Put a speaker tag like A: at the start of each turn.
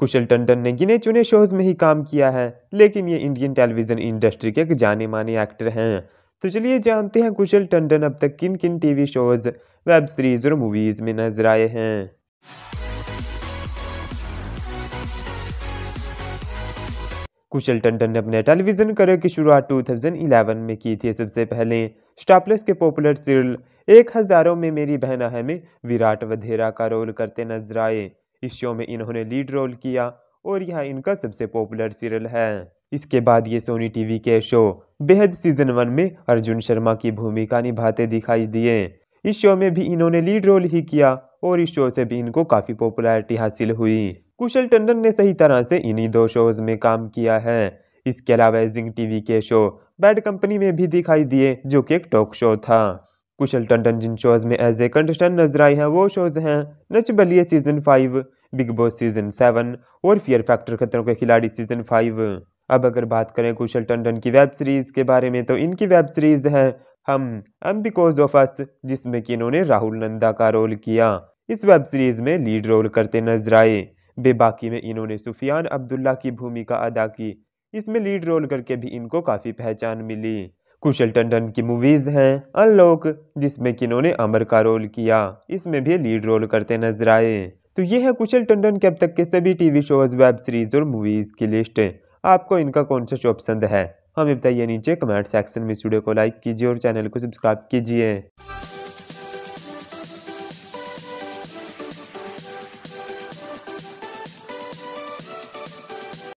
A: कुशल टंडन ने गिने चुने शोज में ही काम किया है लेकिन ये इंडियन टेलीविज़न इंडस्ट्री के एक जाने माने एक्टर हैं तो चलिए जानते हैं कुशल टंडन अब तक किन किन टीवी शोज वेब सीरीज और मूवीज़ में नजर आए हैं कुशल टंडन ने अपने टेलीविज़न करियर की शुरुआत 2011 में की थी सबसे पहले स्टापलेस के पॉपुलर सीरियल एक हज़ारों में मेरी बहना है में विराट वधेरा का रोल करते नजर आए इस शो में इन्होंने लीड रोल किया और यह इनका सबसे पॉपुलर सीरियल है इसके बाद ये सोनी टीवी के शो बेहद सीजन वन में अर्जुन शर्मा की भूमिका निभाते दिखाई दिए इस शो में भी इन्होंने लीड रोल ही किया और इस शो से भी इनको काफ़ी पॉपुलैरिटी हासिल हुई कुशल टंडन ने सही तरह से इन्हीं दो शोज में काम किया है इसके अलावा जिंग टीवी के शो बैड कंपनी में भी दिखाई दिए जो कि एक टॉक शो था कुशल टंडन जिन शोज़ में एज ए कंटेस्टेंट नजर आए हैं वो शोज़ हैं Nach Baliye season five Bigg Boss season seven और फियर फैक्टर खतरों के खिलाड़ी सीज़न फाइव अब अगर बात करें कुशल टंडन की वेब सीरीज़ के बारे में तो इनकी वेब सीरीज़ है हम एम बिकॉज ऑफ अस जिसमें कि इन्होंने राहुल नंदा का रोल किया इस वेब सीरीज़ में लीड रोल करते नजर आए बेबाकी में इन्होंने सुफियान अब्दुल्ला की भूमिका अदा की इसमें लीड रोल करके भी इनको काफ़ी पहचान मिली कुशल टंडन की मूवीज़ हैं अनलॉक जिसमें कि इन्होंने अमर का रोल किया इसमें भी लीड रोल करते नजर आए तो ये है कुशल टंडन के अब तक के सभी टीवी शोज वेब सीरीज और मूवीज़ की लिस्ट आपको इनका कौन सा शो पसंद है हमें बताइए नीचे कमेंट सेक्शन में वीडियो को लाइक कीजिए और चैनल को सब्सक्राइब कीजिए